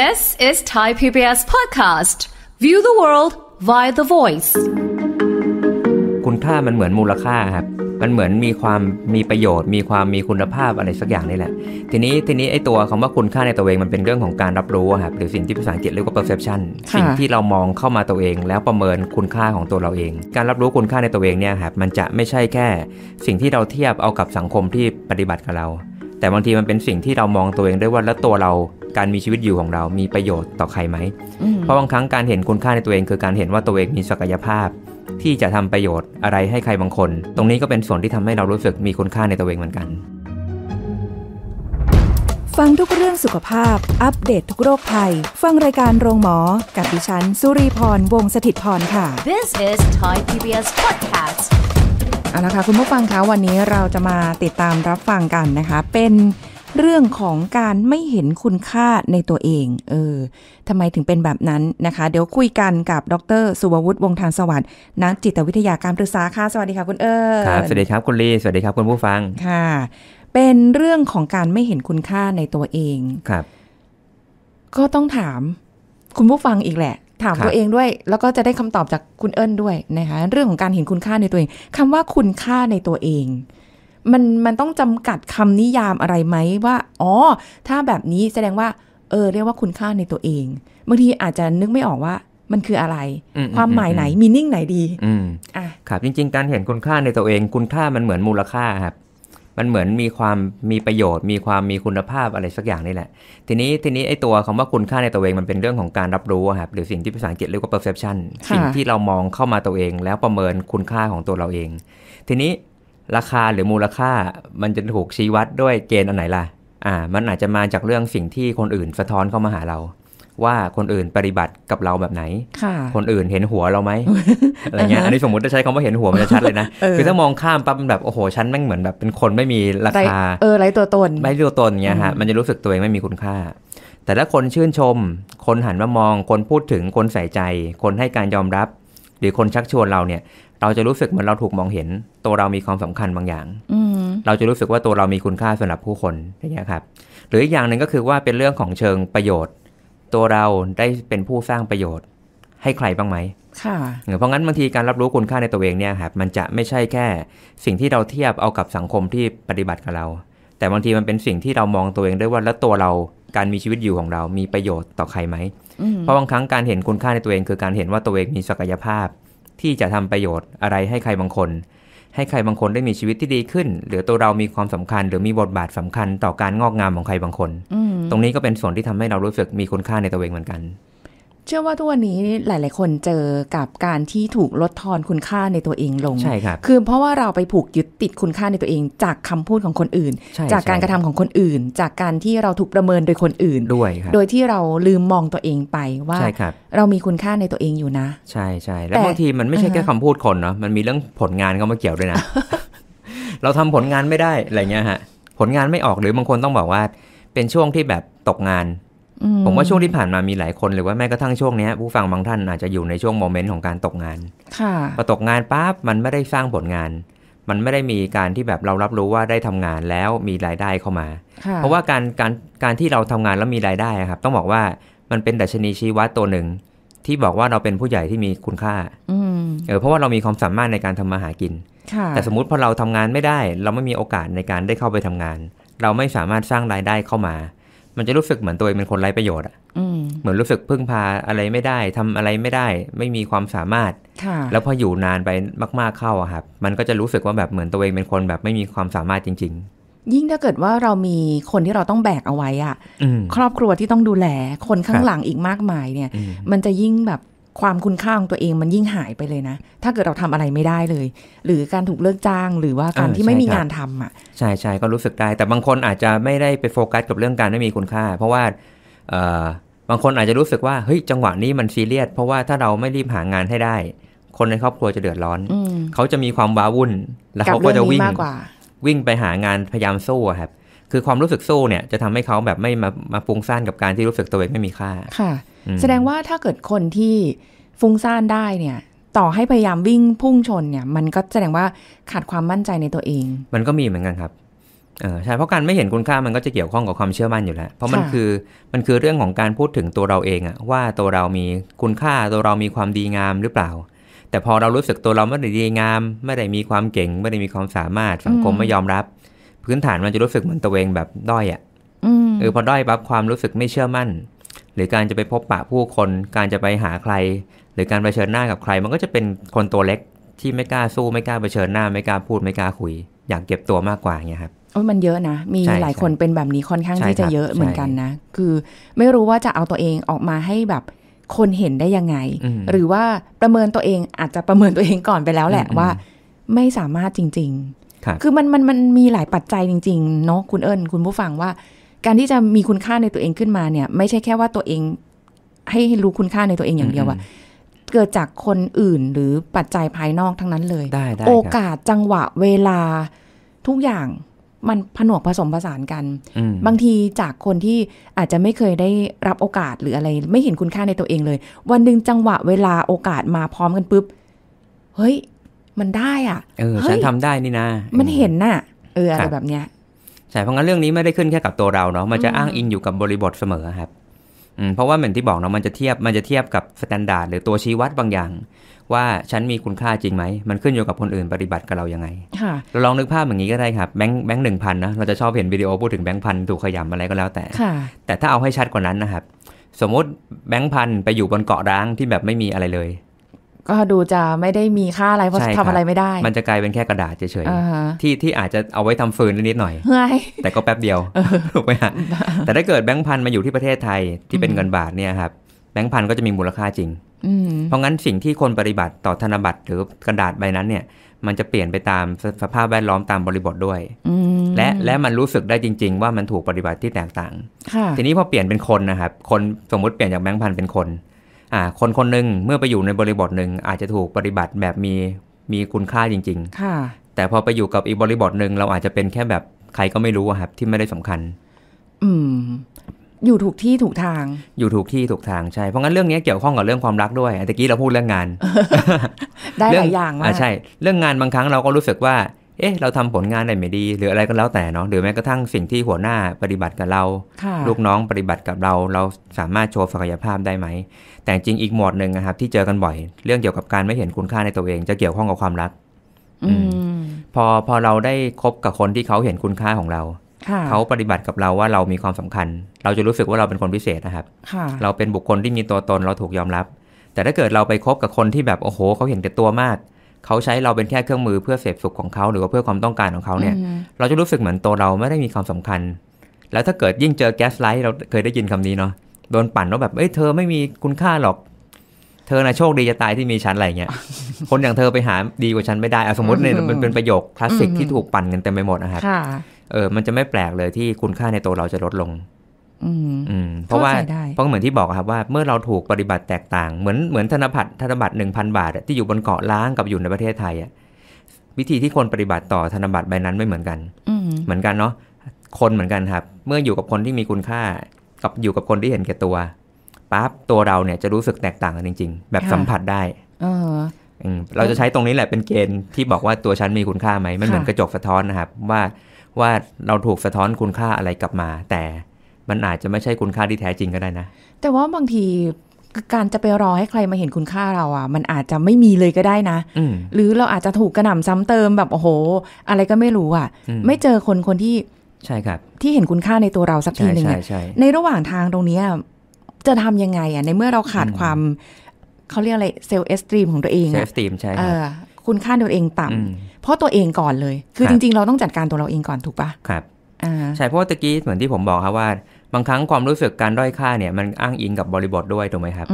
This is Thai PBS podcast. View the world via the voice. คุณค่ามันเหมือนมูลค่าครับ มันเหมือนมีความมีประโยชน์ มีความมีคุณภาพอะไรสักอย่างนี่แหละ ทีนี้ทีนี้ไอ้ตัวคำว่าคุณค่าในตัวเองมันเป็นเรื่องของการรับรู้ครับ หรือสิ่งที่ภาษาอังกฤษเรียกว่า perception สิ่งที่เรามองเข้ามาตัวเอง แล้วประเมินคุณค่าของตัวเราเอง การรับรู้คุณค่าในตัวเองเนี่ยครับมันจะไม่ใช่แค่ สิ่งที่เราเทียบเอากับสังคมที่ปฏิบัติกับเรา แต่บางทีมันเป็นสิ่งที่เรามองตัวเองด้วยว่าแล้วตัวเราการมีชีวิตอยู่ของเรามีประโยชน์ต่อใครไหม เพราะบางครั้งการเห็นคุณค่าในตัวเองคือการเห็นว่าตัวเองมีศักยภาพ ที่จะทำประโยชน์อะไรให้ใครบางคน ตรงนี้ก็เป็นส่วนที่ทำให้เรารู้สึกมีคุณค่าในตัวเองเหมือนกัน ฟังทุกเรื่องสุขภาพ อัปเดตททุกโรคภัยฟังรายการโรงหมอ กับดิฉัน สุรีพร วงศิตพรค่ะ This is Thai PBS Podcast เอาละค่ะคุณผู้ฟังคะวันนี้เราจะมาติดตามรับฟังกันนะคะ เป็นเรื่องของการไม่เห็นคุณค่าในตัวเอง เออทำไมถึงเป็นแบบนั้นนะคะ เดี๋ยวคุยกันกับดรสุวัตวงทางสวัสดิ์นักจิตวิทยาการปรึกษาค่ะ สวัสดีค่ะคุณเอิญครับสวัสดีครับ คุณลีสวัสดีครับคุณผู้ฟัง ค่ะ เป็นเรื่องของการไม่เห็นคุณค่าในตัวเอง ครับ ก็ต้องถามคุณผู้ฟังอีกแหละ ถามตัวเองด้วย แล้วก็จะได้คำตอบจากคุณเอิญด้วยนะคะ เรื่องของการเห็นคุณค่าในตัวเอง คำว่าคุณค่าในตัวเองมันมันต้องจำกัดคำนิยามอะไรไหมว่า อ๋อ ถ้าแบบนี้แสดงว่า เออ เรียกว่าคุณค่าในตัวเองบางทีอาจจะนึกไม่ออกว่า มันคืออะไร ความหมายไหนมีนิ่งไหนดี อืมอ่ะครับ จริงๆ การเห็นคุณค่าในตัวเองคุณค่ามันเหมือนมูลค่าครับ มันเหมือนมีความมีประโยชน์ มีความมีคุณภาพอะไรสักอย่างนี่แหละ ทีนี้ทีนี้ไอ้ตัวคำว่าคุณค่าในตัวเองมันเป็นเรื่องของการรับรู้ครับหรือสิ่งที่ภาษาอังกฤษเรียกว่า perception สิ่งที่เรามองเข้ามาตัวเอง แล้วประเมินคุณค่าของตัวเราเอง ทีนี้ราคาหรือมูลค่ามันจะถูกชี้วัดด้วยเกณฑ์อันไหนล่ะ อ่า มันอาจจะมาจากเรื่องสิ่งที่คนอื่นสะท้อนเข้ามาหาเรา ว่าคนอื่นปฏิบัติกับเราแบบไหนคนอื่นเห็นหัวเราไหมอะไรเงี้ยอันนี้สมมติจะใช้คำว่าเห็นหัวมันจะชัดเลยนะคือถ้ามองข้ามปั๊บมแบบโอ้โหฉันแม่งเหมือนแบบเป็นคนไม่มีราคาเออไรตัวตนไม่ตัวตนเงี้ยฮะมันจะรู้สึกตัวเองไม่มีคุณค่า แต่ถ้าคนชื่นชม คนหันมามองคนพูดถึงคนใส่ใจ คนให้การยอมรับ หรือคนชักชวนเราเนี่ยเราจะรู้สึกเหมือนเราถูกมองเห็นตัวเรามีความสำคัญบางอย่าง เราจะรู้สึกว่าตัวเรามีคุณค่าสำหรับผู้คน อย่างนี้ครับ หรืออีกอย่างหนึ่งก็คือว่าเป็นเรื่องของเชิงประโยชน์ ตัวเราได้เป็นผู้สร้างประโยชน์ให้ใครบ้างไหมค่ะเพราะงั้นบางทีการรับรู้คุณค่าในตัวเองเนี่ยครับ มันจะไม่ใช่แค่สิ่งที่เราเทียบเอากับสังคมที่ปฏิบัติกับเรา แต่บางทีมันเป็นสิ่งที่เรามองตัวเองด้วยว่าแล้วตัวเรา การมีชีวิตอยู่ของเรา มีประโยชน์ต่อใครไหม เพราะบางครั้งการเห็นคุณค่าในตัวเอง คือการเห็นว่าตัวเองมีศักยภาพที่จะทำประโยชน์อะไรให้ใครบางคน ให้ใครบางคนได้มีชีวิตที่ดีขึ้น หรือตัวเรามีความสำคัญ หรือมีบทบาทสำคัญต่อการงอกงามของใครบางคน ตรงนี้ก็เป็นส่วนที่ทำให้เรารู้สึกมีคุณค่าในตัวเองเหมือนกันเชื่อว่าทุกวันนี้หลาย ๆ คนเจอกับการที่ถูกลดทอนคุณค่าในตัวเองลงใช่ครับคือเพราะว่าเราไปผูกยึดติดคุณค่าในตัวเอง จากคำพูดของคนอื่น จากการกระทำของคนอื่น จากการที่เราถูกประเมินโดยคนอื่นด้วยครับโดยที่เราลืมมองตัวเองไปว่า เรามีคุณค่าในตัวเองอยู่นะ ใช่ใช่แล้วบางทีมันไม่ใช่แค่คำพูดคนเนาะ มันมีเรื่องผลงานเข้ามาเกี่ยวด้วยนะ เราทำผลงานไม่ได้อะไรเงี้ยฮะ ผลงานไม่ออกหรือบางคนต้องบอกว่าเป็นช่วงที่แบบตกงานผมว่าช่วงที่ผ่านมามีหลายคนหรือว่าแม้กระทั่งช่วงนี้ผู้ฟังบางท่านอาจจะอยู่ในช่วงโมเมนต์ของการตกงาน ค่ะ พอตกงานปั๊บมันไม่ได้สร้างผลงาน มันไม่ได้มีการที่แบบเรารับรู้ว่าได้ทำงานแล้วมีรายได้เข้ามา เพราะว่าการการการที่เราทำงานแล้วมีรายได้ครับ ต้องบอกว่ามันเป็นดัชนีชี้วัดตัวหนึ่ง ที่บอกว่าเราเป็นผู้ใหญ่ที่มีคุณค่าเออเพราะว่าเรามีความสามารถในการทำมาหากิน แต่สมมติพอเราทำงานไม่ได้ เราไม่มีโอกาสในการได้เข้าไปทำงาน เราไม่สามารถสร้างรายได้เข้ามามันจะรู้สึกเหมือนตัวเองเป็นคนไร้ประโยชน์อ่ะเหมือนรู้สึกพึ่งพาอะไรไม่ได้ ทำอะไรไม่ได้ไม่มีความสามารถ แล้วพออยู่นานไปมากๆเข้าอะครับมันก็จะรู้สึกว่าแบบเหมือนตัวเองเป็นคนแบบไม่มีความสามารถจริง ๆ ยิ่งถ้าเกิดว่าเรามีคนที่เราต้องแบกเอาไว้อะครอบครัวที่ต้องดูแลคนข้างหลังอีกมากมายเนี่ย มันจะยิ่งแบบความคุณค่าของตัวเองมันยิ่งหายไปเลยนะ ถ้าเกิดเราทำอะไรไม่ได้เลย หรือการถูกเลิกจ้าง หรือว่าการที่ไม่มีงานทำอ่ะใช่ใช่ก็รู้สึกได้ แต่บางคนอาจจะไม่ได้ไปโฟกัสกับเรื่องการไม่มีคุณค่า เพราะว่าบางคนอาจจะรู้สึกว่าเฮ้ยจังหวะนี้มันซีเรียส เพราะว่าถ้าเราไม่รีบหางานให้ได้ คนในครอบครัวจะเดือดร้อนเขาจะมีความว้าวุ่น แล้วเขาก็จะวิ่งวิ่งไปหางานพยายามสู้ครับ คือความรู้สึกสู้เนี่ยจะทำให้เขาแบบไม่มามาฟุ้งซ่านกับการที่รู้สึกตัวเองไม่มีค่าค่ะแสดงว่าถ้าเกิดคนที่ฟุ้งซ่านได้เนี่ย ต่อให้พยายามวิ่งพุ่งชนเนี่ย มันก็แสดงว่าขาดความมั่นใจในตัวเอง มันก็มีเหมือนกันครับเออใช่เพราะการไม่เห็นคุณค่ามันก็จะเกี่ยวข้องกับความเชื่อมั่นอยู่แล้ว เพราะมันคือมันคือเรื่องของการพูดถึงตัวเราเองอะว่าตัวเรามีคุณค่าตัวเรามีความดีงามหรือเปล่า แต่พอเรารู้สึกตัวเราไม่ได้ดีงาม ไม่ได้มีความเก่ง ไม่ได้มีความสามารถสังคมไม่ยอมรับ พื้นฐานมันจะรู้สึกเหมือนตัวเองแบบด้อยอะเออพอด้อยปั๊บความรู้สึกไม่เชื่อมั่นหรือการจะไปพบปะผู้คน การจะไปหาใคร หรือการเผชิญหน้ากับใคร มันก็จะเป็นคนตัวเล็กที่ไม่กล้าสู้ไม่กล้าเผชิญหน้าไม่กล้าพูดไม่กล้าคุยอยากเก็บตัวมากกว่าเงี้ยครับโอ้มันเยอะนะมีหลายคนเป็นแบบนี้ค่อนข้างที่จะเยอะเหมือนกันนะ คือ ไม่รู้ว่าจะเอาตัวเองออกมาให้แบบคนเห็นได้ยังไง หรือว่าประเมินตัวเองอาจจะประเมินตัวเองก่อนไปแล้วแหละว่า ไม่สามารถจริง ๆคือมันมันมันมีหลายปัจจัยจริงๆเนาะคุณเอิญคุณผู้ฟังว่าการที่จะมีคุณค่าในตัวเองขึ้นมาเนี่ย ไม่ใช่แค่ว่าตัวเอง ให้รู้คุณค่าในตัวเองอย่างเดียวอะเกิดจากคนอื่นหรือปัจจัยภายนอกทั้งนั้นเลยโอกาสจังหวะเวลาทุกอย่างมันผนวกผสมผสานกัน บางทีจากคนที่อาจจะไม่เคยได้รับโอกาสหรืออะไร ไม่เห็นคุณค่าในตัวเองเลย วันหนึ่งจังหวะเวลาโอกาสมาพร้อมกันปุ๊บ เฮ้ย มันได้อ่ะ เออ ฉันทำได้นี่นะมันเห็นน่ะเอออะไรแบบเนี้ยใช่เพราะงั้นเรื่องนี้ไม่ได้ขึ้นแค่กับตัวเราเนาะ มันจะอ้างอิงอยู่กับบริบทเสมอครับอืมเพราะว่าเหมือนที่บอกเนาะมันจะเทียบ มันจะเทียบกับสแตนดาร์ดหรือตัวชี้วัดบางอย่าง ว่าฉันมีคุณค่าจริงไหม มันขึ้นอยู่กับคนอื่นปฏิบัติกับเรายังไงเราลองนึกภาพอย่างนี้ก็ได้ครับแบงค์แบงค์หนึ่งพันนะเราจะชอบเห็นวิดีโอพูดถึงแบงค์พันถูกขยำอะไรก็แล้วแต่ แต่ถ้าเอาให้ชัดกว่านั้นนะครับสมมติแบงค์พันไปอยู่บนเกาะร้างที่แบบไม่มีอะไรเลยก็ดูจะไม่ได้มีค่าอะไรเพราะทำอะไรไม่ได้ มันจะกลายเป็นแค่กระดาษเฉยๆ ที่ที่อาจจะเอาไว้ทำฟืนนิดหน่อย แต่ก็แป๊บเดียวถูกไหมฮะแต่ถ้าเกิดแบงค์พันมาอยู่ที่ประเทศไทยที่เป็นเงินบาทเนี่ยครับ แบงค์พันก็จะมีมูลค่าจริง เพราะงั้นสิ่งที่คนปฏิบัติต่อธนบัตรหรือกระดาษใบนั้นเนี่ย มันจะเปลี่ยนไปตามสภาพแวดล้อมตามบริบทด้วยและและมันรู้สึกได้จริง ๆ ว่ามันถูกปฏิบัติที่แตกต่างทีนี้พอเปลี่ยนเป็นคนนะครับ คนสมมุติเปลี่ยนจากแบงค์พันเป็นคน่าคนคนหนึ่งเมื่อไปอยู่ในบริบทหนึ่งอาจจะถูกปฏิบัติแบบมีมีคุณค่าจริง ๆ ค่ะ แต่พอไปอยู่กับอีกบริบทหนึ่งเราอาจจะเป็นแค่แบบใครก็ไม่รู้ครับ ที่ไม่ได้สำคัญ อืม อยู่ถูกที่ถูกทางอยู่ถูกที่ถูกทางใช่เพราะงั้นเรื่องนี้เกี่ยวข้องกับเรื่องความรักด้วยแต่กี้เราพูดเรื่องงาน ได้หลายอย่างมากใช่ เรื่องงานบางครั้งเราก็รู้สึกว่าเอ๊ะ เราทำผลงานอะไรไม่ดี หรืออะไรก็แล้วแต่เนาะหรือแม้กระทั่งสิ่งที่หัวหน้าปฏิบัติกับเรา ลูกน้องปฏิบัติกับเรา เราสามารถโชว์ศักยภาพได้ไหม แต่จริงอีกหมวดหนึ่งนะครับ ที่เจอกันบ่อย เรื่องเกี่ยวกับการไม่เห็นคุณค่าในตัวเอง จะเกี่ยวข้องกับความรักอพอพอเราได้คบกับคนที่เขาเห็นคุณค่าของเรา เขาปฏิบัติกับเราว่าเรามีความสำคัญ เราจะรู้สึกว่าเราเป็นคนพิเศษนะครับ เราเป็นบุคคลที่มีตัวตนเราถูกยอมรับ แต่ถ้าเกิดเราไปคบกับคนที่แบบโอ้โหเขาเห็นแต่ตัวมากเขาใช้เราเป็นแค่เครื่องมือเพื่อเสพสุขของเขาหรือว่าเพื่อความต้องการของเขาเนี่ยเราจะรู้สึกเหมือนตัวเราไม่ได้มีความสำคัญ แล้วถ้าเกิดยิ่งเจอแก๊สไลท์เราเคยได้ยินคำนี้เนาะโดนปั่นว่าแบบเอ้ยเธอไม่มีคุณค่าหรอก เธอนะโชคดีจะตายที่มีฉันอะไรเงี้ยคนอย่างเธอไปหาดีกว่าฉันไม่ได้อสมมติเนี่ยมันเป็นประโยคคลาสสิก ที่ถูกปั่นกันเต็มไปหมดนะครับเออมันจะไม่แปลกเลยที่คุณค่าในตัวเราจะลดลงเพราะว่าเพราะเหมือนที่บอกครับว่าเมื่อเราถูกปฏิบัติแตกต่างเหมือนเหมือนธนบัตรธนบัตรหนึ่งพันบาทที่อยู่บนเกาะล้างกับอยู่ในประเทศไทยอ่ะวิธีที่คนปฏิบัติต่อธนบัตรใบนั้นไม่เหมือนกันเหมือนกันเนาะคนเหมือนกันครับ เมื่ออยู่กับคนที่มีคุณค่ากับอยู่กับคนที่เห็นแก่ตัวปั๊บตัวเราเนี่ยจะรู้สึกแตกต่างกันจริง ๆ แบบสัมผัสได้เราจะใช้ตรงนี้แหละเป็นเกณฑ์ที่บอกว่าตัวฉันมีคุณค่าไหมไม่เหมือนกระจกสะท้อนนะครับ ว่าว่าเราถูกสะท้อนคุณค่าอะไรกลับมา แต่มันอาจจะไม่ใช่คุณค่าที่แท้จริงก็ได้นะ แต่ว่าบางทีการจะไปรอให้ใครมาเห็นคุณค่าเราอ่ะมันอาจจะไม่มีเลยก็ได้นะหรือเราอาจจะถูกกระหน่ำซ้ำเติมแบบโอ้โห อะไรก็ไม่รู้อ่ะ ไม่เจอคนคนที่ใช่ครับ ที่เห็นคุณค่าในตัวเราสักทีหนึ่งเ่ในระหว่างทางตรงนี้จะทำยังไงอ่ะในเมื่อเราขาดความเขาเรียกอะไรเซลล์เอสตรีมของตัวเองเซลล์เอสตรีมใช่ครับคุณค่าตัวเองต่ำเพราะตัวเองก่อนเลยคือจริง ๆ เราต้องจัดการตัวเราเองก่อนถูกปะครับใช่เพราะว่าตะกี้เหมือนที่ผมบอกครับว่าบางครั้งความรู้สึกการด้อยค่าเนี่ย มันอ้างอิงกับบริบทด้วย ถูกไหมครับ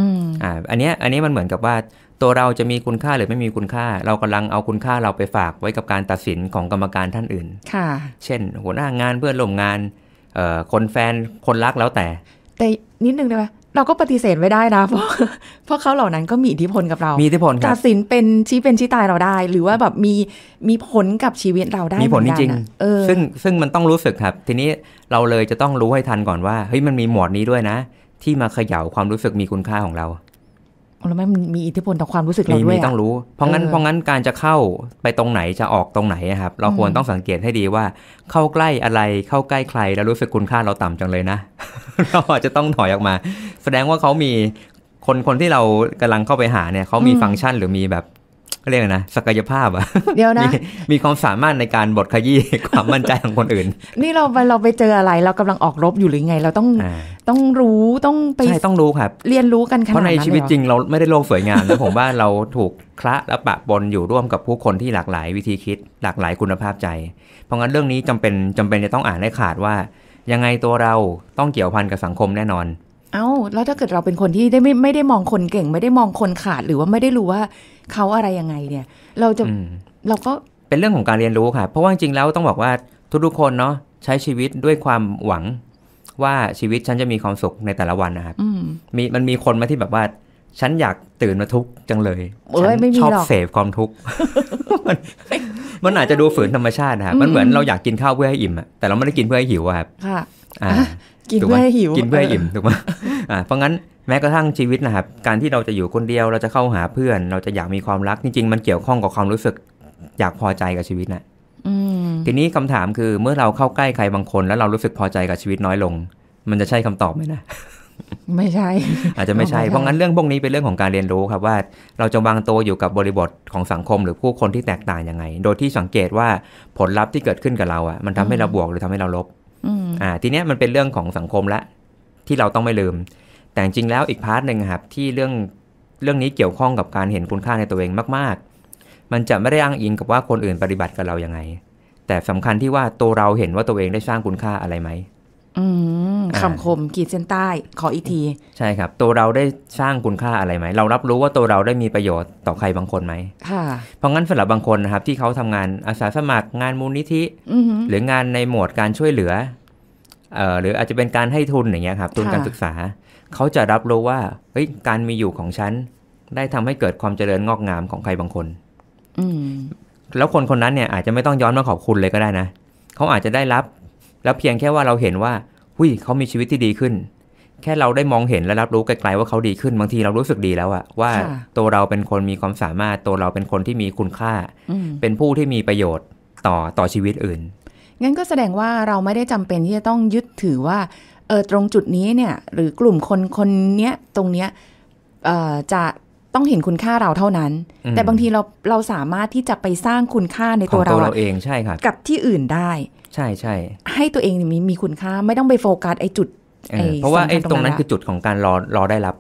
อ่าอันนี้อันนี้มันเหมือนกับว่า ตัวเราจะมีคุณค่าหรือไม่มีคุณค่า เรากำลังเอาคุณค่าเราไปฝากไว้กับการตัดสินของกรรมการท่านอื่น ค่ะเช่น หัวหน้างานเพื่อนร่วมงานเอ่อคนแฟนคนรักแล้วแต่ แต่นิดนึงได้ไหมเราก็ปฏิเสธไม่ได้นะเพราะเพราะเขาเหล่านั้นก็มีอิทธิพลกับเรา มีอิทธิพลคตัดสินเป็นชี้เป็นชี้ตายเราได้หรือว่าแบบมีมีผลกับชีวิตเราได้มีผลจริงๆซึ่งซึ่งมันต้องรู้สึกครับ ทีนี้เราเลยจะต้องรู้ให้ทันก่อนว่าเฮ้ยมันมีหมวดนี้ด้วยนะ ที่มาเขย่าความรู้สึกมีคุณค่าของเราแล้วมันมีอิทธิพลต่อความรู้สึกเราด้วยมีต้องรู้ เพราะงั้นเพราะงั้นการจะเข้าไปตรงไหนจะออกตรงไหนครับ เราควรต้องสังเกตให้ดีว่า เข้าใกล้อะไรเข้าใกล้ใคร แล้วรู้สึกคุณค่าเราต่ำจังเลยนะเราอาจจะต้องถอยออกมาแสดงว่าเขามีคนคนที่เรากำลังเข้าไปหาเนี่ยเขามีฟังก์ชันหรือมีแบบเรียกนะ ศักยภาพอะวนะมมีความสามารถในการบทขยี้ความมั่นใจของคนอื่น นี่เราไปเราไปเจออะไรเรากำลังออกรบอยู่หรือไงเราต้อง ต้องรู้ต้องไปใช่ต้องรู้ครับ เรียนรู้กันขนาดนั้นเพราะในชีวิตจริง เราไม่ได้โลกสวยงามนะผมว่าเราถูกคละและปะปนอยู่ร่วมกับผู้คนที่หลากหลาย วิธีคิดหลากหลายคุณภาพใจ เพราะงั้นเรื่องนี้จำเป็นจำเป็นจะต้องอ่านให้ขาดว่า ยังไงตัวเราต้องเกี่ยวพันกับสังคมแน่นอนเอา้าแล้วถ้าเกิดเราเป็นคนที่ได้ไม่ไม่ได้มองคนเก่ง ไม่ได้มองคนขาดหรือว่าไม่ได้รู้ว่าเขาอะไรยังไงเนี่ย เราจะเราก็เป็นเรื่องของการเรียนรู้ค่ะ เพราะว่าจริงแล้วต้องบอกว่าทุกๆคนเนาะใช้ชีวิตด้วยความหวังว่าชีวิตฉันจะมีความสุขในแต่ละวันนะครับมีมันมีคนมาที่แบบว่า ฉันอยากตื่นมาทุกจังเลยฉันชอบเสพความทุกข์มันอาจจะดูฝืนธรรมชาตินะครับมันเหมือนเราอยากกินข้าวเพื่อให้อิ่มอะแต่เราไม่ได้กินเพื่อให้หิวครับค่ะกินเพื่อหิว กินเพื่ออิ่มถูกไหมอ่า เพราะงั้นแม้กระทั่งชีวิตนะครับ การที่เราจะอยู่คนเดียวเราจะเข้าหาเพื่อนเราจะอยากมีความรักจริง ๆ มันเกี่ยวข้องกับความรู้สึก อยากพอใจกับชีวิตนะ่ะทีนี้คำถามคือเมื่อเราเข้าใกล้ใครบางคนแล้วเรารู้สึกพอใจกับชีวิตน้อยลง มันจะใช่คำตอบไหมนะ ไม่ใช่ อาจจะไม่ใช่ เพราะงั้นเรื่องพวกนี้เป็นเรื่องของการเรียนรู้ครับ ว่าเราจะวางตัวอยู่กับบริบทของสังคมหรือผู้คนที่แตกต่างยังไง โดยที่สังเกตว่าผลลัพธ์ที่เกิดขึ้นกับเรา อ่ะมันทำให้เราบวกหรือทำให้เราลบอ่าทีเนี้ยมันเป็นเรื่องของสังคมละ ที่เราต้องไม่ลืม แต่จริงแล้วอีกพาร์ทหนึ่งครับที่เรื่องเรื่องนี้เกี่ยวข้องกับการเห็นคุณค่าในตัวเองมากๆ มันจะไม่ได้อ้างอิงกับว่าคนอื่นปฏิบัติกับเราอย่างไง แต่สำคัญที่ว่าตัวเราเห็นว่าตัวเองได้สร้างคุณค่าอะไรไหมคำคมกีดเส้นใต้ ขออีกที ใช่ครับ ตัวเราได้สร้างคุณค่าอะไรไหมเรารับรู้ว่าตัวเราได้มีประโยชน์ต่อใครบางคนไหมค่ะ เพราะงั้นสำหรับบางคนนะครับ ที่เขาทำงานอาสาสมัครงานมูลนิธิหรืองานในหมวดการช่วยเหลือหรืออาจจะเป็นการให้ทุนอย่างเงี้ยครับ ทุนการศึกษา เขาจะรับรู้ว่า เฮ้ย การมีอยู่ของฉัน ได้ทำให้เกิดความเจริญงอกงามของใครบางคน แล้วคนคนนั้นเนี่ยอาจจะไม่ต้องย้อนมาขอบคุณเลยก็ได้นะ เขาอาจจะได้รับ แล้วเพียงแค่ว่าเราเห็นว่าหุยเขามีชีวิตที่ดีขึ้น แค่เราได้มองเห็นและรับรู้ไกลๆว่าเขาดีขึ้น บางทีเรารู้สึกดีแล้วอะว่า ตัวเราเป็นคนมีความสามารถ ตัวเราเป็นคนที่มีคุณค่าเป็นผู้ที่มีประโยชน์ต่อต่อชีวิตอื่นงั้นก็แสดงว่าเราไม่ได้จำเป็นที่จะต้องยึดถือว่าเออตรงจุดนี้เนี่ยหรือกลุ่มคนคนเนี้ย ตรงเนี้ยเอ่อจะต้องเห็นคุณค่าเราเท่านั้น แต่บางทีเราเราสามารถที่จะไปสร้างคุณค่าในตัวเราเราเองใช่ครับกับที่อื่นได้ ใช่ใช่ให้ตัวเองมีมีคุณค่าไม่ต้องไปโฟกัสไอ้จุด เพราะว่าไอ้ตรงนั้นคือจุดของการรอรอได้รับ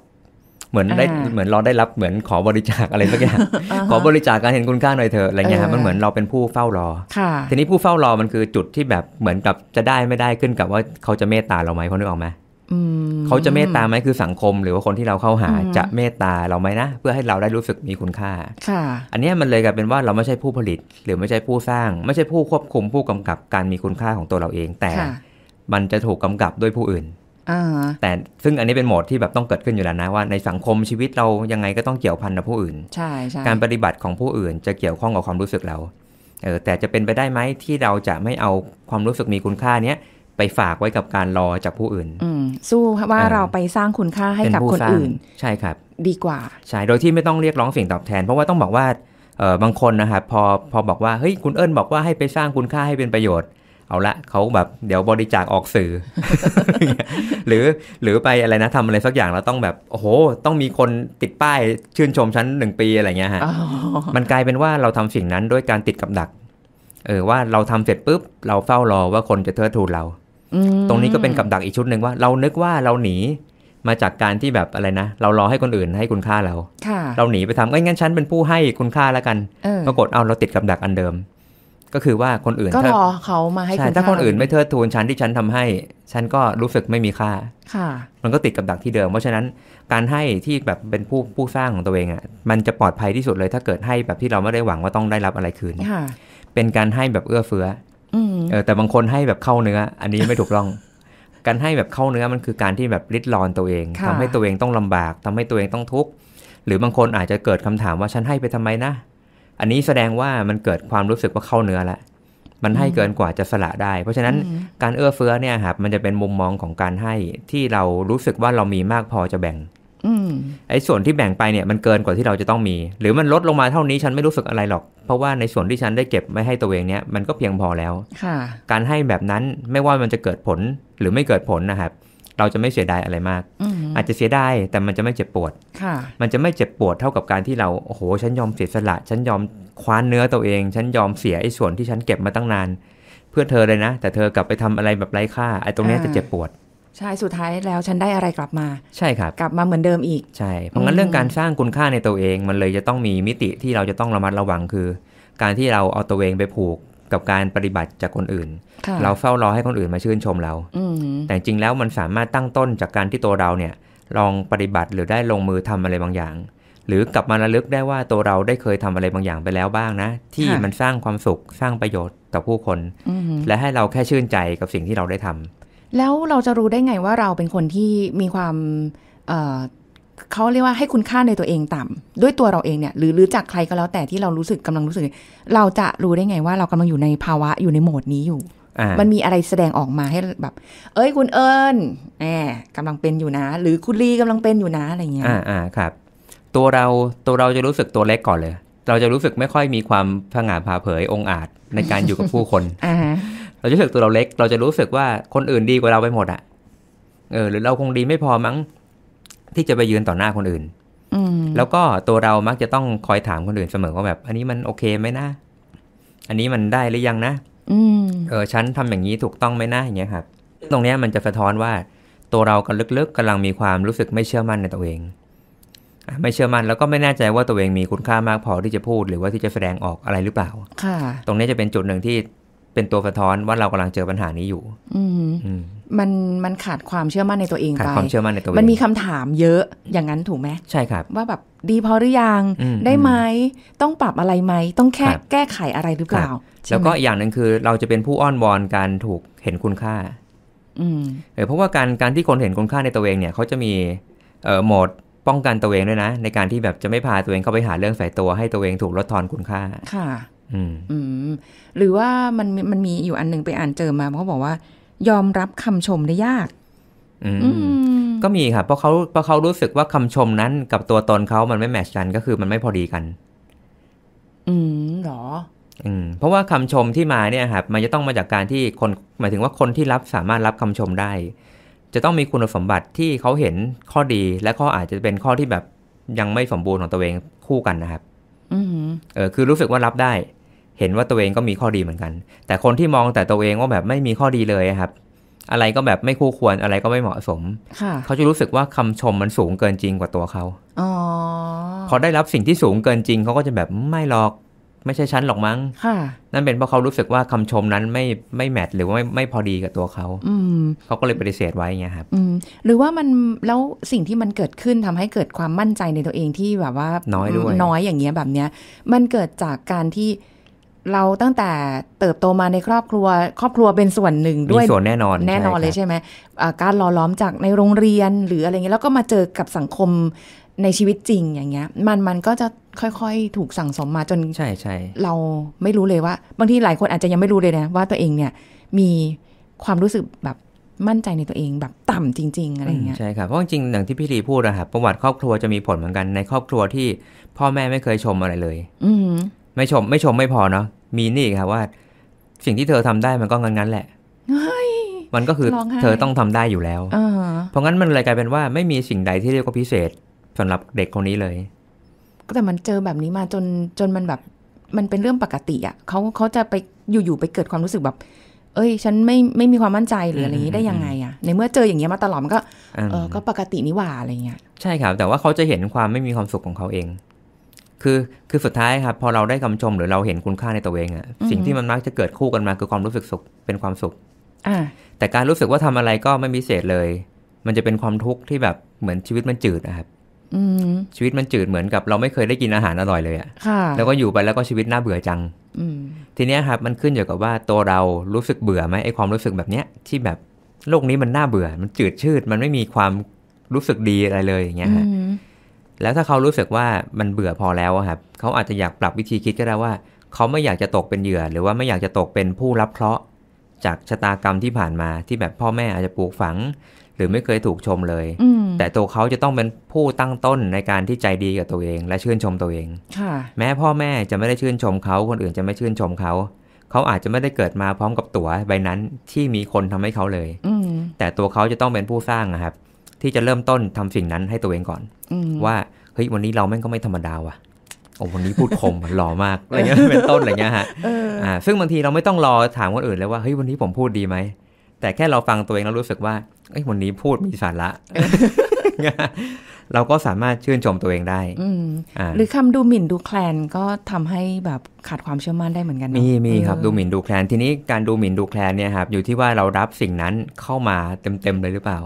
เหมือนได้เหมือนเราได้รับเหมือนขอบริจาคอะไรสักอย่างขอบริจาคการเห็นคุณค่าหน่อยเถอะอะไรเงี้ยมันเหมือนเราเป็นผู้เฝ้ารอ ทีนี้ผู้เฝ้ารอมันคือจุดที่แบบเหมือนกับจะได้ไม่ได้ขึ้นกับว่าเขาจะเมตตาเราไหมเขานึกออกไหมเขาจะเมตตาไหมคือสังคม หรือว่าคนที่เราเข้าหาจะเมตตาเราไหมนะเพื่อให้เราได้รู้สึกมีคุณค่า ค่ะ อันนี้มันเลยกลายเป็นว่าเราไม่ใช่ผู้ผลิตหรือไม่ใช่ผู้สร้าง ไม่ใช่ผู้ควบคุม ผู้กำกับการมีคุณค่าของตัวเราเอง แต่มันจะถูกกำกับด้วยผู้อื่นแต่ซึ่งอันนี้เป็นโหมดที่แบบต้องเกิดขึ้นอยู่แล้วนะว่าในสังคมชีวิตเรายังไงก็ต้องเกี่ยวพันกับผู้อื่น ใช่ใชการปฏิบัติของผู้อื่นจะเกี่ยวข้องกับความรู้สึกเราเออแต่จะเป็นไปได้ไหมที่เราจะไม่เอาความรู้สึกมีคุณค่าเนี้ยไปฝากไว้กับการรอจากผู้อื่นสู้ว่าเราไปสร้างคุณค่าให้กับคนอื่น ใช่ครับ ดีกว่าใช่โดยที่ไม่ต้องเรียกร้องสิ่งตอบแทน เพราะว่าต้องบอกว่าเออบางคนนะครับพอพอบอกว่าเฮ้ยคุณเอิญบอกว่าให้ไปสร้างคุณค่าให้เป็นประโยชน์เอาละเขาแบบเดี๋ยวบริจาคออกสื่อ หรือหรือไปอะไรนะทำอะไรสักอย่างเราต้องแบบ โอ้โห ต้องมีคนติดป้าย ชื่นชมชั้นหนึ่งปีอะไรเงี้ยฮะมันกลายเป็นว่าเราทำสิ่งนั้นด้วยการติดกับดักเออว่าเราทำเสร็จปุ๊บ เราเฝ้ารอว่าคนจะเทิดทูนเราตรงนี้ก็เป็นกับดักอีกชุดหนึ่งว่าเรานึกว่าเราหนีมาจากการที่แบบอะไรนะเรารอให้คนอื่นให้คุณค่าเราเราหนีไปทำเอ้ยงั้นฉันเป็นผู้ให้คุณค่าแล้วกันปรากฏเอาเราติดกับดักอันเดิมก็คือว่าคนอื่นก็รอเขามาให้คุณถ้าคนอื่นไม่เทิดทูนฉันที่ฉันทำให้ ฉันก็รู้สึกไม่มีค่าค่ะ มันก็ติดกับดักที่เดิมเพราะฉะนั้น การให้ที่แบบเป็นผู้ผู้สร้างของตัวเองอ่ะมันจะปลอดภัยที่สุดเลย ถ้าเกิดให้แบบที่เราไม่ได้หวังว่าต้องได้รับอะไรคืนเป็นการให้แบบเอื้อเฟื้อเออแต่บางคนให้แบบเข้าเนื้อ อันนี้ไม่ถูกต้อง การให้แบบเข้าเนื้อมันคือการที่แบบริดรอนตัวเอง ทำให้ตัวเองต้องลำบาก ทำให้ตัวเองต้องทุกข์ หรือบางคนอาจจะเกิดคำถามว่าฉันให้ไปทำไมนะอันนี้แสดงว่ามันเกิดความรู้สึกว่าเข้าเนื้อละ มันให้เกินกว่าจะสละได้ เพราะฉะนั้นการเอื้อเฟื้อเนี่ยครับมันจะเป็นมุมมองของการให้ที่เรารู้สึกว่าเรามีมากพอจะแบ่งไอ้ส่วนที่แบ่งไปเนี่ยมันเกินกว่าที่เราจะต้องมี หรือมันลดลงมาเท่านี้ฉันไม่รู้สึกอะไรหรอก เพราะว่าในส่วนที่ฉันได้เก็บไม่ให้ตัวเองเนี่ยมันก็เพียงพอแล้วการให้แบบนั้นไม่ว่ามันจะเกิดผลหรือไม่เกิดผลนะครับเราจะไม่เสียดายอะไรมาก อาจจะเสียดายแต่มันจะไม่เจ็บปวด มันจะไม่เจ็บปวดเท่ากับการที่เรา โอ้โห ฉันยอมเสียสละ ฉันยอมคว้านเนื้อตัวเอง ฉันยอมเสียไอ้ส่วนที่ฉันเก็บมาตั้งนาน เพื่อเธอเลยนะ แต่เธอกลับไปทำอะไรแบบไร้ค่า ไอ้ตรงนี้จะเจ็บปวด ใช่ สุดท้ายแล้วฉันได้อะไรกลับมา ใช่ครับ กลับมาเหมือนเดิมอีก ใช่ เพราะงั้นเรื่องการสร้างคุณค่าในตัวเองมันเลยจะต้องมีมิติที่เราจะต้องระมัดระวังคือ การที่เราเอาตัวเองไปผูกกับการปฏิบัติจากคนอื่น เราเฝ้ารอให้คนอื่นมาชื่นชมเราแต่จริงแล้วมันสามารถตั้งต้นจากการที่ตัวเราเนี่ยลองปฏิบัติหรือได้ลงมือทำอะไรบางอย่าง หรือกลับมาระลึกได้ว่าตัวเราได้เคยทำอะไรบางอย่างไปแล้วบ้างนะ ที่มันสร้างความสุขสร้างประโยชน์ต่อผู้คน และให้เราแค่ชื่นใจกับสิ่งที่เราได้ทำ แล้วเราจะรู้ได้ไงว่าเราเป็นคนที่มีความเขาเรียกว่า ให้คุณค่าในตัวเองต่ำ ด้วยตัวเราเองเนี่ยหรือหรือจากใครก็แล้วแต่ที่เรารู้สึกกำลังรู้สึกเราจะรู้ได้ไงว่าเรากำลังอยู่ในภาวะอยู่ในโหมดนี้อยู่มันมีอะไรแสดงออกมาให้แบบ เอ้ยคุณเอิญแหมกำลังเป็นอยู่นะ หรือคุณลีกำลังเป็นอยู่นะอะไรเงี้ยอ่าอ่าครับ ตัวเราตัวเราจะรู้สึกตัวเล็กก่อนเลย เราจะรู้สึกไม่ค่อยมีความผงาผาเผยองอาจในการอยู่กับผู้คนเราจะรู้สึกตัวเราเล็ก เราจะรู้สึกว่าคนอื่นดีกว่าเราไปหมดอะเออ หรือเราคงดีไม่พอมั้งที่จะไปยืนต่อหน้าคนอื่น แล้วก็ตัวเรามักจะต้องคอยถามคนอื่นเสมอว่าแบบ อันนี้มันโอเคไหมนะ อันนี้มันได้หรือยังนะเออฉันทำอย่างนี้ถูกต้องไหมนะอย่างเงี้ยครับ ตรงเนี้ยมันจะสะท้อนว่าตัวเรากัลึกๆ กำลังมีความรู้สึกไม่เชื่อมั่นในตัวเอง ไม่เชื่อมั่นแล้วก็ไม่แน่ใจว่าตัวเองมีคุณค่ามากพอที่จะพูดหรือว่าที่จะแสดงออกอะไรหรือเปล่า ค่ะ ตรงนี้จะเป็นจุดหนึ่งที่เป็นตัวสะท้อนว่าเรากำลังเจอปัญหานี้อยู่ อืมันมันขาดความเชื่อมั่นในตัวเองไปขาดความเชื่อมั่นในตัวเองมันมีคำถามเยอะอย่างนั้นถูกไหมใช่ครับ ว่าแบบดีพอหรือยัง ได้ไหมต้องปรับอะไรไหมต้องแค่แก้ไขอะไรหรือเปล่าแล้วก็อย่างหนึ่งคือเราจะเป็นผู้อ้อนวอนการถูกเห็นคุณค่าเออเพราะว่าการการที่คนเห็นคุณค่าในตัวเองเนี่ยเขาจะมีเอ่อโหมดป้องกันตัวเองด้วยนะในการที่แบบจะไม่พาตัวเองเข้าไปหาเรื่องใส่ตัวให้ตัวเองถูกลดทอนคุณค่าค่ะอืมหรือว่ามันมันมีอยู่อันนึงไปอ่านเจอมาเขาบอกว่ายอมรับคำชมได้ยากก็มีครับเพราะเขาเพราะเขารู้สึกว่าคำชมนั้นกับตัวตนเขามันไม่แมชกันก็คือมันไม่พอดีกัน อืมหรอ อืมเพราะว่าคำชมที่มาเนี่ยครับมันจะต้องมาจากการที่คน หมายถึงว่าคนที่รับสามารถรับคำชมได้ จะต้องมีคุณสมบัติที่เขาเห็นข้อดีและข้ออาจจะเป็นข้อที่แบบยังไม่สมบูรณ์ของตัวเองคู่กันนะครับ อืมเออ คือรู้สึกว่ารับได้เห็นว่าตัวเองก็มีข้อดีเหมือนกัน แต่คนที่มองแต่ตัวเองว่าแบบไม่มีข้อดีเลยครับ อะไรก็แบบไม่คู่ควร อะไรก็ไม่เหมาะสมเขาจะรู้สึกว่าคำชมมันสูงเกินจริงกว่าตัวเขาอพอได้รับสิ่งที่สูงเกินจริงเขาก็จะแบบไม่หรอก ไม่ใช่ชั้นหรอกมั้ง นั่นเป็นเพราะเขารู้สึกว่าคำชมนั้นไม่ไม่แมทหรือว่าไม่ไม่พอดีกับตัวเขาอืเขาก็เลยปฏิเสธไว้เงี้ยครับหรือว่ามันแล้วสิ่งที่มันเกิดขึ้นทำให้เกิดความมั่นใจในตัวเองที่แบบว่า น้อยด้วยน้อยอย่างเงี้ยแบบเนี้ย มันเกิดจากการที่เราตั้งแต่เติบโตมาในครอบครัว ครอบครัวเป็นส่วนหนึ่งด้วยส่วนแน่นอนแน่นอนเลยใช่ไหมการหล่อล้อมจากในโรงเรียน หรืออะไรเงี้ยแล้วก็มาเจอกับสังคมในชีวิตจริง อย่างเงี้ย มันมันก็จะค่อยๆถูกสั่งสมมาจนใช่ใช่เราไม่รู้เลยว่าบางทีหลายคนอาจจะยังไม่รู้เลยนะ ว่าตัวเองเนี่ยมีความรู้สึกแบบมั่นใจในตัวเองแบบต่ำจริงๆอะไรเงี้ยใช่ครับเพราะจริงอย่างที่พี่ลีพูดนะครับประวัติครอบครัวจะมีผลเหมือนกันในครอบครัวที่พ่อแม่ไม่เคยชมอะไรเลย อืไม่ชมไม่ชมไม่พอเนาะมีนี่ครับว่า สิ่งที่เธอทำได้มันก็งั้นงั้นแหละมันก็คือเธอต้องทำได้อยู่แล้วเพราะงั้นมันเลยกลายเป็นว่าไม่มีสิ่งใดที่เรียกว่าพิเศษสำหรับเด็กคนนี้เลย ก็แต่มันเจอแบบนี้มาจนจนมันแบบมันเป็นเรื่องปกติอะ่ะเขาเขาจะไปอยู่ๆไปเกิดความรู้สึกแบบเอ้ยฉันไม่ไม่มีความมั่นใจหรืออะไรนี้ ได้ยังไงอะ่ะในเมื่อเจออย่างเงี้ยมาตลอดมันก็ เออก็ปกตินี่หว่าอะไรเงี้ยใช่ครับ แต่ว่าเขาจะเห็นความไม่มีความสุขของเขาเองคือคือสุดท้ายครับ พอเราได้คำชมหรือเราเห็นคุณค่าในตัวเองอะสิ่งที่มันมักจะเกิดคู่กันมาคือความรู้สึกสุขเป็นความสุขอแต่การรู้สึกว่าทำอะไรก็ไม่มีเศษเลย มันจะเป็นความทุกข์ที่แบบเหมือนชีวิตมันจืดนะครับชีวิตมันจืดเหมือนกับ เราไม่เคยได้กินอาหารอร่อยเลยอะะแล้วก็อยู่ไปแล้วก็ชีวิตน่าเบื่อจังทีเนี้ยครับมันขึ้นอยู่กับว่าตัวเรารู้สึกเบื่อไหมไอความรู้สึกแบบเนี้ยที่แบบโลกนี้มันน่าเบื่อมันจืดชืด มันไม่มีความรู้สึกดีอะไรเลยอย่างเงี้ยับแล้วถ้าเขารู้สึกว่ามันเบื่อพอแล้วครับเขาอาจจะอยากปรับวิธีคิดก็ได้ว่า เขาไม่อยากจะตกเป็นเหยื่อหรือว่าไม่อยากจะตกเป็นผู้รับเคราะห์จากชะตากรรมที่ผ่านมาที่แบบพ่อแม่อาจจะปลูกฝัง หรือไม่เคยถูกชมเลย แต่ตัวเขาจะต้องเป็นผู้ตั้งต้นในการที่ใจดีกับตัวเองและชื่นชมตัวเองแม้พ่อแม่จะไม่ได้ชื่นชมเขาคนอื่นจะไม่ชื่นชมเขา เขาอาจจะไม่ได้เกิดมาพร้อมกับตั๋วใบนั้นที่มีคนทำให้เขาเลยแต่ตัวเขาจะต้องเป็นผู้สร้างนะครับที่จะเริ่มต้นทำสิ่งนั้นให้ตัวเองก่อนอว่าเฮ้ยวันนี้เราแม่งก็ไม่ธรรมดาว่ะโอ้วันนี้พูดคมหล่อมากอะไรเงี้ยเป็นต้นอะไรเงี้ยฮะอ่าซึ่งบางทีเราไม่ต้องรอถามคนอื่นเลยว่าเฮ้ยวันนี้ผมพูดดีไหมแต่แค่เราฟังตัวเองแล้วรู้สึกว่าเอ้ยวันนี้พูดมีสาระเราก็สามารถชื่นชมตัวเองได้หรือคำดูหมิ่นดูแคลนก็ทำให้แบบขาดความเชื่อมั่นได้เหมือนกันมีมีครับดูหมิ่นดูแคลน ทีนี้การดูหมิ่นดูแคลนเนี่ยครับอยู่ที่ว่าเรารับสิ่งนั้นเข้ามาเต็มเต็มเลยหรือเปล่า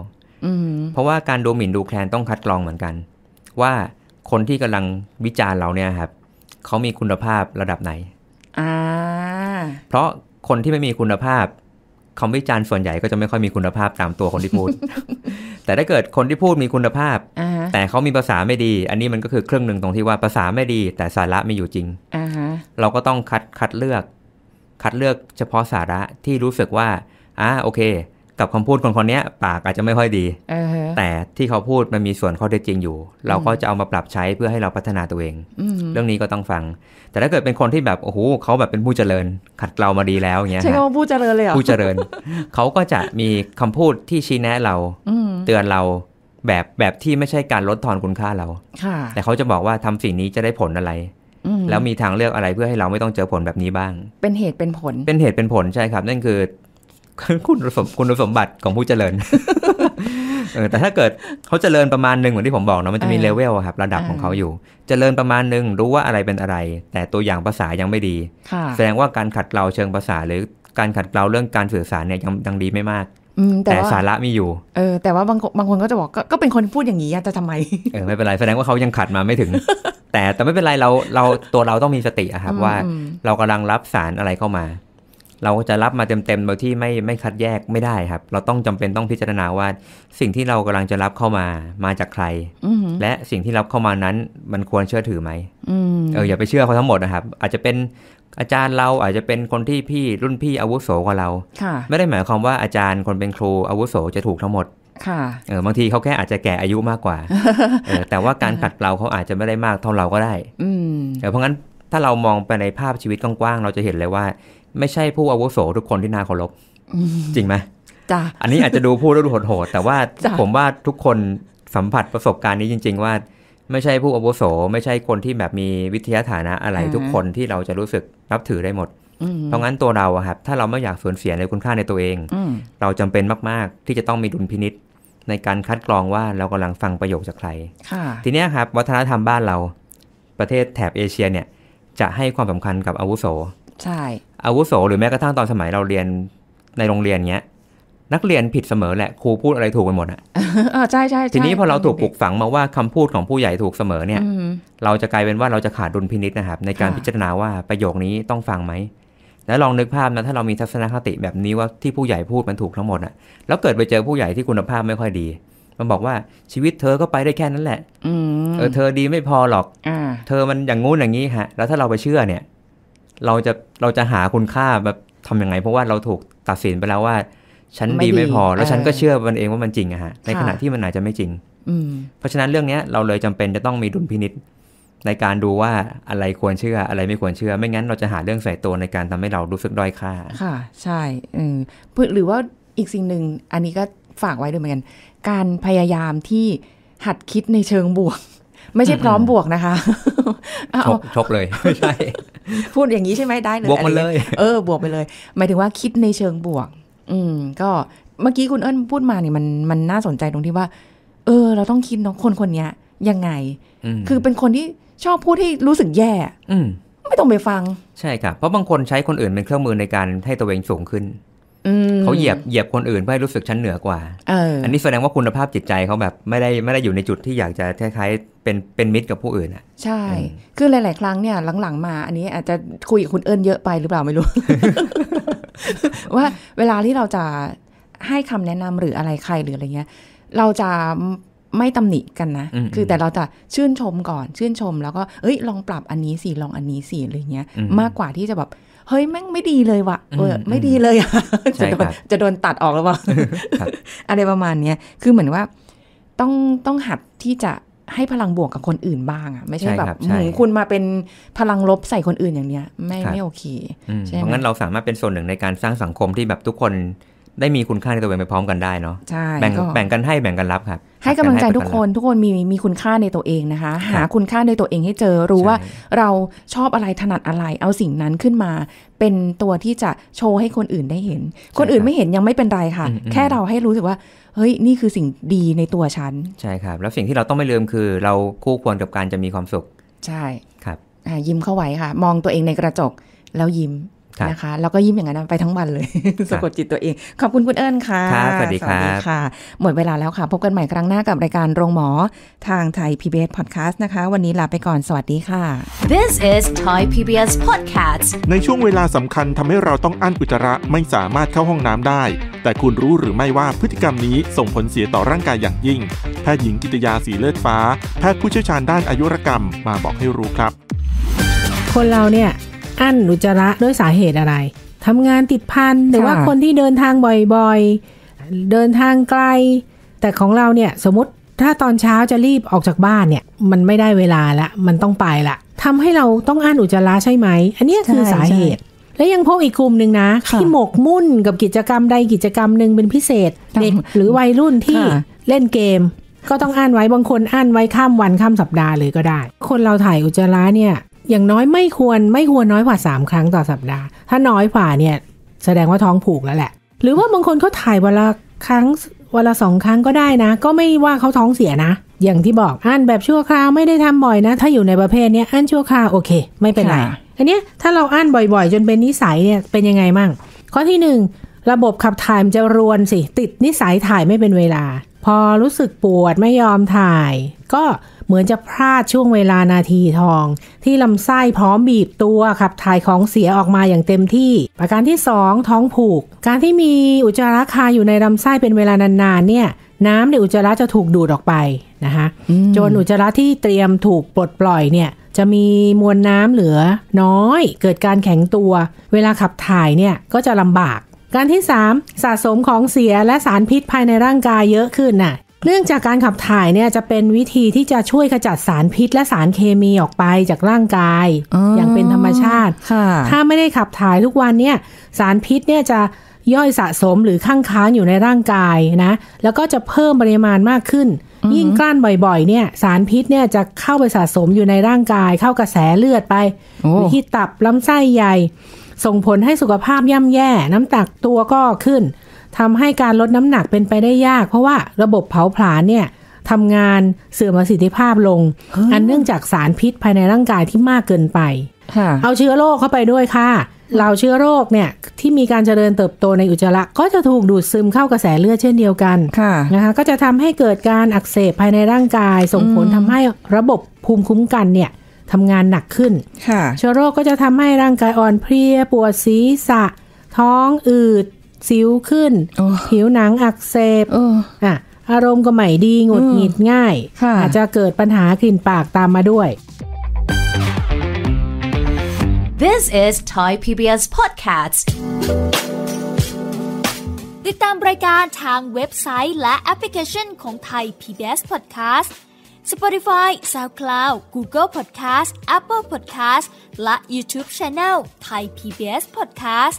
เพราะว่าการดูหมิ่นดูแคลนต้องคัดกรองเหมือนกัน ว่าคนที่กำลังวิจารณ์เราเนี่ยครับ เขามีคุณภาพระดับไหนเพราะคนที่ไม่มีคุณภาพคำวิจารณ์ส่วนใหญ่ก็จะไม่ค่อยมีคุณภาพตามตัวคนที่พูด แต่ถ้าเกิดคนที่พูดมีคุณภาพ แต่เขามีภาษาไม่ดี อันนี้มันก็คือเครื่องหนึ่งตรงที่ว่าภาษาไม่ดี แต่สาระไม่อยู่จริงเราก็ต้องคัดคัดเลือก คัดเลือก เฉพาะสาระที่รู้สึกว่าอ่าโอเคับคำพูดคนคนนี้ปากอาจจะไม่ค่อยดีแต่ที่เขาพูดมันมีส่วนข้อเท็จจริงอยู่ เราก็จะเอามาปรับใช้เพื่อให้เราพัฒนาตัวเองเรื่องนี้ก็ต้องฟัง แต่ถ้าเกิดเป็นคนที่แบบโอ้โหเขาแบบเป็นผู้เจริญ ขัดเกลามาดีแล้วอย่างเงี้ยใช่คำว่าผู้เจริญเลยเผู้เจริญ เขาก็จะมีคำพูดที่ชี้แนะเราเตือนเราแบบแบบที่ไม่ใช่การลดทอนคุณค่าเราแต่เขาจะบอกว่าทำสิ่งนี้จะได้ผลอะไรแล้วมีทางเลือกอะไรเพื่อให้เราไม่ต้องเจอผลแบบนี้บ้าง เป็นเหตุเป็นผลเป็นเหตุเป็นผลใช่ครับ นั่นคือคุณสมคุณสมบัติของผู้เจริญ เออแต่ถ้าเกิดเขาเจริญประมาณหนึ่งเหมือนที่ผมบอกเนาะมันจะมีเลเวลครับระดับของเขาอยู่ เจริญประมาณหนึ่งรู้ว่าอะไรเป็นอะไร แต่ตัวอย่างภาษายังไม่ดี แสดงว่าการขัดเกลาเชิงภาษา หรือการขัดเกลาเรื่องการสื่อสารเนี่ยยังยังดีไม่มาก แต่สาระมีอยู่เออแต่ว่าบางบางคนก็จะบอกก็เป็นคนพูดอย่างนี้จะทำไมเออไม่เป็นไรแสดงว่าเขายังขัดมาไม่ถึง แต่แต่ไม่เป็นไรเราเราตัวเราต้องมีสติอะครับ ว่า เรากำลังรับสารอะไรเข้ามาเราจะรับมาเต็มๆโดยที่ไม่ไม่คัดแยกไม่ได้ครับ เราต้องจำเป็นต้องพิจารณาว่าสิ่งที่เรากำลังจะรับเข้ามามาจากใครและสิ่งที่รับเข้ามานั้นมันควรเชื่อถือไหมเอออย่าไปเชื่อเขาทั้งหมดนะครับ อาจจะเป็นอาจารย์เราอาจจะเป็นคนที่พี่รุ่นพี่อาวุโสกว่าเราไม่ได้หมายความว่าอาจารย์คนเป็นครูอาวุโสจะถูกทั้งหมดเออบางทีเขาแค่อาจจะแก่อายุมากกว่าแต่ว่าการขัดเราเขาอาจจะไม่ได้มากเท่าเราก็ได้ อืเเพราะงั้นถ้าเรามองไปในภาพชีวิตกว้างๆเราจะเห็นเลยว่าไม่ใช่ผู้อาวุโสทุกคนที่น่าเคารพ จริงไหมจ้าอันนี้อาจจะดูพูดแล้วดูโหดๆแต่ว่าผมว่าทุกคนสัมผัสประสบการณ์นี้จริงๆ ว่าไม่ใช่ผู้อาวุโส ไม่ใช่คนที่แบบมีวิทยาฐานะอะไรทุกคนที่เราจะรู้สึกนับถือได้หมด เพราะงั้นตัวเราครับ ถ้าเราไม่อยากสูญเสียในคุณค่าในตัวเอง เราจำเป็นมากๆที่จะต้องมีดุลพินิษในการคัดกรองว่าเรากำลังฟังประโยคจากใครทีนี้ครับ วัฒนธรรมบ้านเรา ประเทศแถบเอเชียเนี่ย จะให้ความสำคัญกับอาวุโส ใช่อาวุโสหรือแม้กระทั่งตอนสมัยเราเรียนในโรงเรียนเงี้ย นักเรียนผิดเสมอแหละครูพูดอะไรถูกไปหมดอ่ะใช่ใช่ทีนี้พอเราถูกปลูกฝังมาว่าคำพูดของผู้ใหญ่ถูกเสมอเนี่ยเราจะกลายเป็นว่าเราจะขาดดุลพินิษนะครับ ในการพิจารณาว่าประโยคนี้ต้องฟังไหม แล้วลองนึกภาพนะถ้าเรามีทัศนคติแบบนี้ว่าที่ผู้ใหญ่พูดมันถูกทั้งหมดอ่ะแล้วเกิดไปเจอผู้ใหญ่ที่คุณภาพไม่ค่อยดี มันบอกว่าชีวิตเธอก็ไปได้แค่นั้นแหละเออเธอดีไม่พอหรอกเธอมันอย่างงู้นอย่างนี้ฮะแล้วถ้าเราไปเชื่อเนี่ยเราจะเราจะหาคุณค่าแบบทํำยังไงเพราะว่าเราถูกตัดสินไปแล้วว่า ฉันดีไม่พอ แล้วฉันก็เชื่อมันเองว่ามันจริงอะฮะในขณะที่มันอาจจะไม่จริงเพราะฉะนั้นเรื่องนี้เราเลยจำเป็นจะต้องมีดุลพินิษในการดูว่าอะไรควรเชื่ออะไรไม่ควรเชื่อ ไม่งั้นเราจะหาเรื่องใส่ตัวในการทำให้เรารู้สึกด้อยค่า ค่ะ ใช่เออหรือว่าอีกสิ่งหนึ่งอันนี้ก็ฝากไว้ด้วยเหมือนกัน การพยายามที่หัดคิดในเชิงบวก ไม่ใช่พร้อมบวกนะคะชกชกเลยไม่ใช่พูดอย่างนี้ใช่ไหมได้เลยบวกมัเลยเออบวกไปเลย หมายถึงว่าคิดในเชิงบวก อืม ก็เมื่อกี้คุณเอิญพูดมาเนี่ยมันมันน่าสนใจตรงที่ว่า เออ เราต้องคิดน้องคนคนนี้ยังไง คือเป็นคนที่ชอบพูดให้รู้สึกแย่ อืไม่ต้องไปฟังใช่ครับเพราะบางคนใช้คนอื่นเป็นเครื่องมือในการให้ตัวเองสูงขึ้นเขาเหยียบเหยียบคนอื่นเพื่อให้รู้สึกชั้นเหนือกว่าออันนี้แสดงว่าคุณภาพจิตใจเขาแบบ ไม่ได้ไม่ได้อยู่ในจุดที่อยากจะคล้ายๆเป็นเป็นมิตรกับผู้อื่นอ่ะ ใช่ คือหลาย ๆ ครั้งเนี่ย หลังๆมาอันนี้อาจจะคุยกับคุณเอิญเยอะไปหรือเปล่าไม่รู้ ว่าเวลาที่เราจะให้คำแนะนำหรืออะไรใครหรืออะไรเงี้ย เราจะไม่ตำหนิกันนะ คือแต่เราจะชื่นชมก่อน ชื่นชม แล้วก็เอ้ยลองปรับอันนี้สิลองอันนี้สิอะไรเงี้ยมากกว่าที่จะแบบเฮ้ยแม่งไม่ดีเลยว่ะเออไม่ดีเลยอ่ะ จะโดนจะโดนตัดออกแล้วล่าอะไรประมาณเนี้ยคือเหมือนว่า ต้องต้องหัดที่จะให้พลังบวกกับคนอื่นบ้างอ่ะ ไม่ใช่แบบหมูคุณมาเป็นพลังลบใส่คนอื่นอย่างเนี้ยไม่ไม่โอเคเพราะงั้นเราสามารถเป็นส่วนหนึ่งในการสร้างสังคมที่แบบทุกคนได้มีคุณค่าในตัวเองไปพร้อมกันได้เนาะใช่แบ่งแบ่งกันให้แบ่งกันรับครับให้กำลังใจทุกคนทุกคนมีมีคุณค่าในตัวเองนะคะ หาคุณค่าในตัวเองให้เจอรู้ว่า เราชอบอะไรถนัดอะไร เอาสิ่งนั้นขึ้นมา เป็นตัวที่จะโชว์ให้คนอื่นได้เห็น คนอื่นไม่เห็นยังไม่เป็นไรค่ะ แค่เราให้รู้สึกว่า เฮ้ย นี่คือสิ่งดีในตัวฉัน ใช่ครับ แล้วสิ่งที่เราต้องไม่ลืมคือ เราคู่ควรกับการจะมีความสุข ใช่ ครับ ยิ้มเข้าไว้ค่ะ มองตัวเองในกระจกแล้วยิ้มนะคะแล้วก็ยิ้มอย่างนั้นไปทั้งวันเลย สะกดจิตตัวเอง ขอบคุณคุณเอิญค่ะ สวัสดีค่ะ หมดเวลาแล้วค่ะ พบกันใหม่ครั้งหน้ากับรายการโรงหมอ ทางไทย PBS Podcast นะคะ วันนี้ลาไปก่อนสวัสดีค่ะ This is Thai PBS Podcast ในช่วงเวลาสำคัญทำให้เราต้องอั้นอุจจาระไม่สามารถเข้าห้องน้ำได้ แต่คุณรู้หรือไม่ว่าพฤติกรรมนี้ส่งผลเสียต่อร่างกายอย่างยิ่งแพทย์หญิงกิตยาสีเลือดฟ้าแพทย์ผู้เชี่ยวชาญด้านอายุรกรรมมาบอกให้รู้ครับ คนเราเนี่ยอั้นอุจจาระด้วยสาเหตุอะไรทำงานติดพันหรือว่าคนที่เดินทางบ่อยๆ เดินทางไกล แต่ของเราเนี่ยสมมติถ้าตอนเช้าจะรีบออกจากบ้านเนี่ยมันไม่ได้เวลาละมันต้องไปละทำให้เราต้องอั้นอุจจาระใช่ไหม อันนี้คือสาเหตุ และยังพบอีกกลุ่มหนึ่งนะ ที่หมกมุ่นกับกิจกรรม ใดกิจกรรมหนึ่งเป็นพิเศษเด็กหรือวัยรุ่นที่เล่นเกม ก็ต้องอ่านไว้บางคนอ่านไว้ข้ามวันข้ามสัปดาห์เลยก็ได้ คนเราถ่ายอุจจาระเนี่ยอย่างน้อยไม่ควรไม่ควรน้อยกว่า 3 ครั้งต่อสัปดาห์ ถ้าน้อยกว่าเนี่ยแสดงว่าท้องผูกแล้วแหละ หรือว่าบางคนเขาถ่ายวันละครั้งวันละสองครั้งก็ได้นะ ก็ไม่ว่าเขาท้องเสียนะ อย่างที่บอกอันแบบชั่วคราวไม่ได้ทำบ่อยนะ ถ้าอยู่ในประเภทเนี้ยอันชั่วคราวโอเค ไม่เป็นไรอันเนี้ยถ้าเราอันบ่อยๆ จนเป็นนิสัยเนี่ยเป็นยังไงมั่งข้อที่หนึ่งระบบขับถ่ายมันจะรวนสิติดนิสัยถ่ายไม่เป็นเวลา พอรู้สึกปวดไม่ยอมถ่าย ก็เหมือนจะพลาดช่วงเวลานาทีทอง ที่ลำไส้พร้อมบีบตัวขับถ่ายของเสียออกมาอย่างเต็มที่ ประการที่ 2 ท้องผูก การที่มีอุจจาระคาอยู่ในลำไส้เป็นเวลานานๆเนี่ยน้ำในอุจจาระจะถูกดูดออกไปนะคะจนอุจจาระที่เตรียมถูกปลดปล่อยเนี่ยจะมีมวลน้ำเหลือน้อยเกิดการแข็งตัว เวลาขับถ่ายเนี่ยก็จะลำบาก การที่ 3 สะสมของเสียและสารพิษภายในร่างกายเยอะขึ้นน่ะเนื่องจากการขับถ่ายเนี่ยจะเป็นวิธีที่จะช่วยขจัดสารพิษ และสารเคมีออกไปจากร่างกายออย่างเป็นธรรมชาติถ้าไม่ได้ขับถ่ายทุกวันเนี่ยสารพิษเนี่ยจะย่อยสะสมหรือข้างค้าง อยู่ในร่างกายนะแล้วก็จะเพิ่มปริมาณมากขึ้น ยิ่งกลั้นบ่อยๆ เนี่ย สารพิษเนี่ยจะเข้าไปสะสมอยู่ในร่างกายเข้ากระแสเลือดไป ที่ตับลำไส้ใหญ่ ส่งผลให้สุขภาพย่ำแย่น้ำตักตัวก็ขึ้นทำให้การลดน้ำหนักเป็นไปได้ยาก เพราะว่าระบบเผาผลาญเนี่ยทำงานเสื่อมประสิทธิภาพลง อันเนื่องจากสารพิษภายในร่างกายที่มากเกินไป เอาเชื้อโรคเข้าไปด้วยค่ะเหล่าเชื้อโรคเนี่ยที่มีการเจริญเติบโตในอุจจาระก็จะถูกดูดซึมเข้ากระแสเลือดเช่นเดียวกันะนะคะก็จะทำให้เกิดการอักเสบภายในร่างกาย ส่งผลทำให้ระบบภูมิคุ้มกันเนี่ยทำงานหนักขึ้นเชื้อโรคก็จะทำให้ร่างกายอ่อนเพลียปวดศีรษะ ท้องอืดสิวขึ้น ผิวหนังอักเสบอ่ะ อารมณ์ก็ไม่ดี หงุดหงิดง่าย อาจจะเกิดปัญหากลิ่นปากตามมาด้วย This is Thai PBS Podcast ติดตามรายการทางเว็บไซต์และแอปพลิเคชันของ Thai PBS Podcast Spotify SoundCloud Google Podcast Apple Podcast และ YouTube Channel Thai PBS Podcast